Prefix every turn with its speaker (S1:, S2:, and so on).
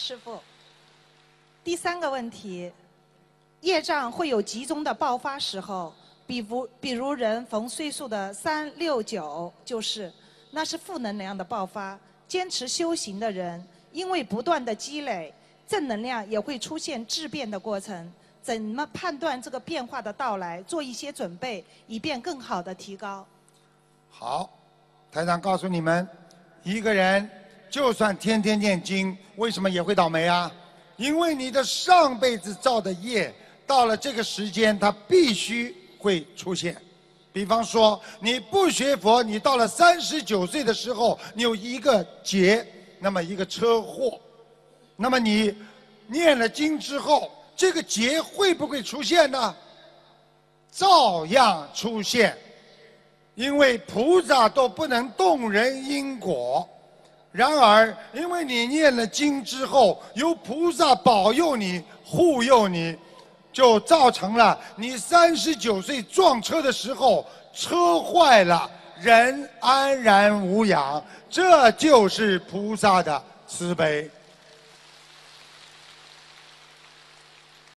S1: 师傅，第三个问题，业障会有集中的爆发时候，比如比如人逢岁数的三六九，就是那是负能量的爆发。坚持修行的人，因为不断的积累，正能量也会出现质变的过程。怎么判断这个变化的到来？做一些准备，以便更好的提高。
S2: 好，台长告诉你们，一个人。就算天天念经，为什么也会倒霉啊？因为你的上辈子造的业，到了这个时间，它必须会出现。比方说，你不学佛，你到了三十九岁的时候，你有一个劫，那么一个车祸，那么你念了经之后，这个劫会不会出现呢？照样出现，因为菩萨都不能动人因果。然而，因为你念了经之后，由菩萨保佑你护佑你，就造成了你三十九岁撞车的时候，车坏了，人安然无恙。这就是菩萨的慈悲。